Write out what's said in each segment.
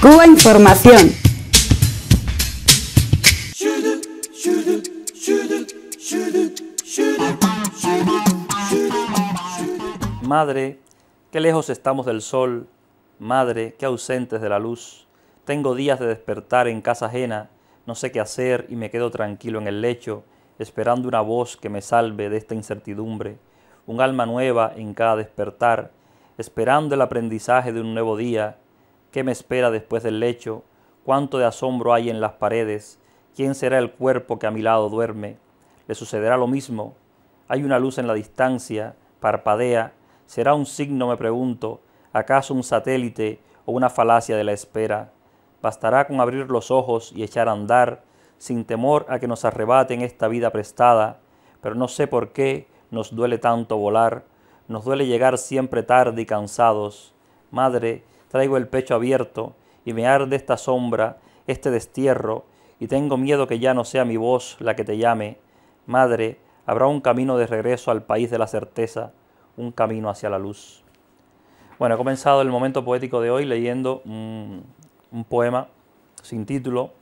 Cuba Información. Madre, qué lejos estamos del sol, madre, qué ausentes de la luz. Tengo días de despertar en casa ajena, no sé qué hacer y me quedo tranquilo en el lecho, esperando una voz que me salve de esta incertidumbre, un alma nueva en cada despertar, esperando el aprendizaje de un nuevo día ¿Qué me espera después del lecho? ¿Cuánto de asombro hay en las paredes? ¿Quién será el cuerpo que a mi lado duerme? ¿Le sucederá lo mismo? Hay una luz en la distancia, parpadea. ¿Será un signo, me pregunto? ¿Acaso un satélite o una falacia de la espera? Bastará con abrir los ojos y echar a andar, sin temor a que nos arrebaten esta vida prestada. Pero no sé por qué nos duele tanto volar, nos duele llegar siempre tarde y cansados. Madre, Traigo el pecho abierto y me arde esta sombra, este destierro, y tengo miedo que ya no sea mi voz la que te llame. Madre, habrá un camino de regreso al país de la certeza, un camino hacia la luz. Bueno, he comenzado el momento poético de hoy leyendo un, poema sin título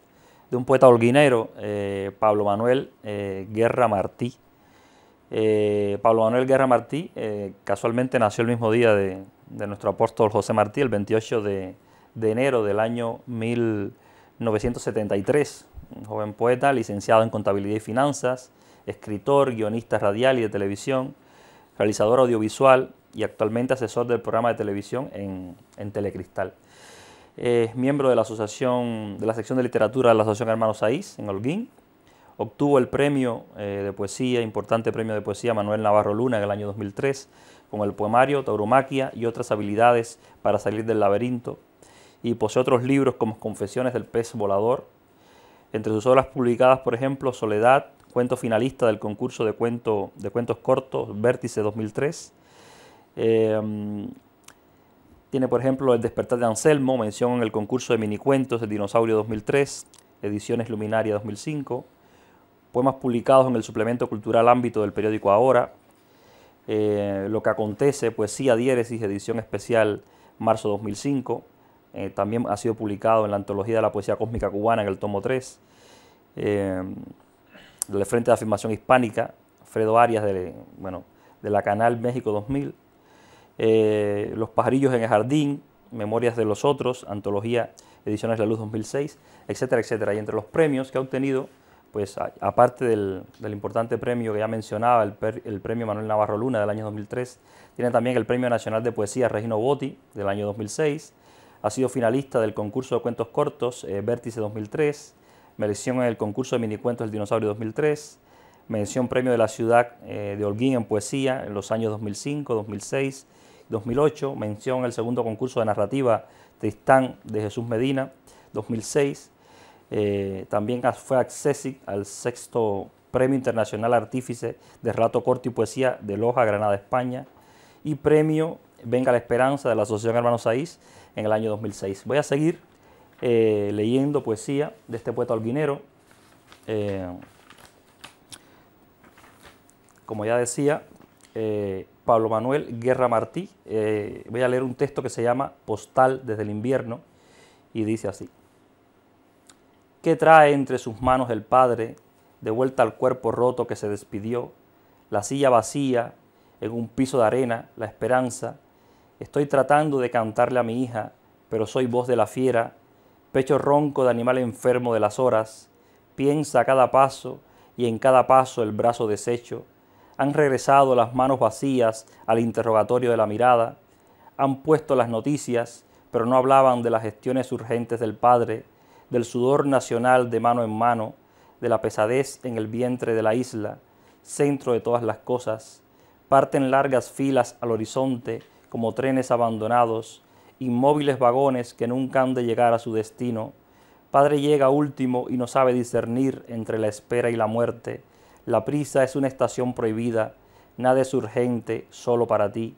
de un poeta holguinero, eh, eh, eh, Pablo Manuel Guerra Martí. Pablo Manuel Guerra Martí casualmente nació el mismo día de, de nuestro apóstol José Martí el 28 de, enero del año 1973. Un joven poeta, licenciado en contabilidad y finanzas, escritor, guionista radial y de televisión, realizador audiovisual y actualmente asesor del programa de televisión en, en Telecristal. Es miembro de la asociación de la sección de literatura de la Asociación Hermanos Saiz en Holguín. Obtuvo el premio eh, de poesía, importante premio de poesía Manuel Navarro Luna en el año 2003 como el poemario, tauromaquia y otras habilidades para salir del laberinto, y posee otros libros como Confesiones del pez volador. Entre sus obras publicadas, por ejemplo, Soledad, cuento finalista del concurso de, de cuentos cortos Vértice 2003. Em, tiene, por ejemplo, El despertar de Anselmo, mención en el concurso de minicuentos El dinosaurio 2003, ediciones Luminaria 2005, poemas publicados en el suplemento cultural Ámbito del periódico Ahora, eh, lo que acontece, poesía, diéresis, edición especial, marzo 2005. Eh, también ha sido publicado en la antología de la poesía cósmica cubana, en el tomo 3. Eh, Frente de Afirmación Hispánica, Fredo Arias, de, bueno, de la Canal México 2000. Eh, los pajarillos en el jardín, Memorias de los otros, antología Ediciones de la Luz 2006, etcétera, etcétera. Y entre los premios que ha obtenido pues aparte del, importante premio que ya mencionaba, el, premio Manuel Navarro Luna del año 2003, tiene también el Premio Nacional de Poesía Regino Boti del año 2006, ha sido finalista del concurso de cuentos cortos eh, Vértice 2003, mención en el concurso de minicuentos El Dinosaurio 2003, mención premio de la ciudad eh, de Holguín en poesía en los años 2005, 2006, 2008, mención en el segundo concurso de narrativa Tristán de Jesús Medina 2006, eh, también fue accésit al sexto Premio Internacional Artífice de Relato Corto y Poesía de Loja, Granada, España, y Premio Venga la Esperanza de la Asociación Hermanos Saís en el año 2006. Voy a seguir eh, leyendo poesía de este poeta alguinero. Eh, como ya decía, Pablo Manuel Guerra Martí. voy a leer un texto que se llama Postal desde el invierno y dice así. ¿Qué trae entre sus manos el Padre, de vuelta al cuerpo roto que se despidió, la silla vacía, en un piso de arena, la esperanza. Estoy tratando de cantarle a mi hija, pero soy voz de la fiera, pecho ronco de animal enfermo de las horas, piensa cada paso y en cada paso el brazo deshecho. Han regresado las manos vacías al interrogatorio de la mirada, han puesto las noticias, pero no hablaban de las gestiones urgentes del Padre, del sudor nacional de mano en mano, de la pesadez en el vientre de la isla, centro de todas las cosas, parten largas filas al horizonte como trenes abandonados, inmóviles vagones que nunca han de llegar a su destino. Padre llega último y no sabe discernir entre la espera y la muerte. La prisa es una estación prohibida, nada es urgente, solo para ti.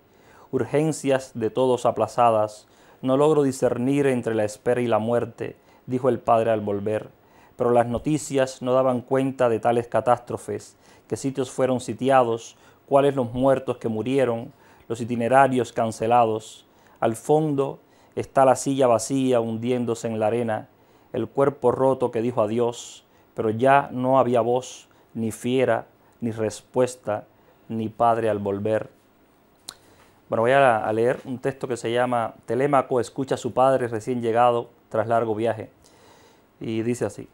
Urgencias de todos aplazadas, no logro discernir entre la espera y la muerte dijo el padre al volver, pero las noticias no daban cuenta de tales catástrofes, qué sitios fueron sitiados, cuáles los muertos que murieron, los itinerarios cancelados. Al fondo está la silla vacía hundiéndose en la arena, el cuerpo roto que dijo adiós, pero ya no había voz, ni fiera, ni respuesta, ni padre al volver. Bueno, voy a leer un texto que se llama Telémaco escucha a su padre recién llegado tras largo viaje. Y dice así,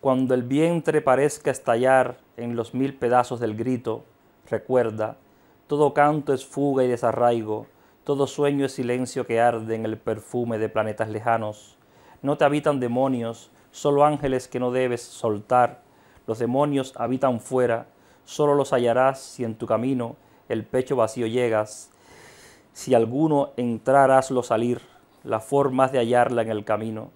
cuando el vientre parezca estallar en los mil pedazos del grito, recuerda, todo canto es fuga y desarraigo, todo sueño es silencio que arde en el perfume de planetas lejanos. No te habitan demonios, solo ángeles que no debes soltar. Los demonios habitan fuera, solo los hallarás si en tu camino el pecho vacío llegas. Si alguno entrar, hazlo salir, la forma de hallarla en el camino.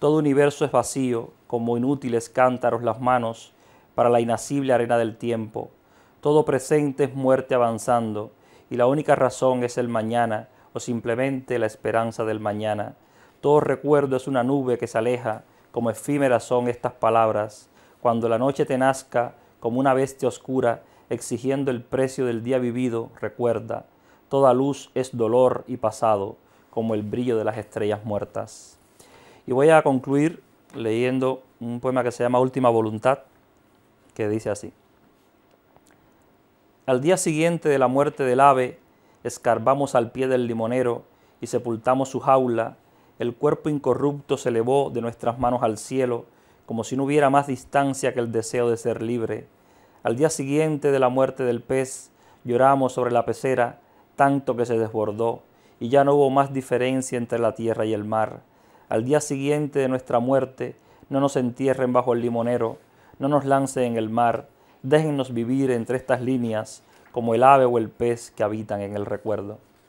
Todo universo es vacío, como inútiles cántaros las manos para la inacible arena del tiempo. Todo presente es muerte avanzando, y la única razón es el mañana, o simplemente la esperanza del mañana. Todo recuerdo es una nube que se aleja, como efímeras son estas palabras. Cuando la noche te nazca, como una bestia oscura, exigiendo el precio del día vivido, recuerda, toda luz es dolor y pasado, como el brillo de las estrellas muertas. Y voy a concluir leyendo un poema que se llama Última Voluntad, que dice así. Al día siguiente de la muerte del ave, escarbamos al pie del limonero y sepultamos su jaula, el cuerpo incorrupto se elevó de nuestras manos al cielo, como si no hubiera más distancia que el deseo de ser libre. Al día siguiente de la muerte del pez, lloramos sobre la pecera, tanto que se desbordó, y ya no hubo más diferencia entre la tierra y el mar al día siguiente de nuestra muerte, no nos entierren bajo el limonero, no nos lancen en el mar, déjennos vivir entre estas líneas como el ave o el pez que habitan en el recuerdo.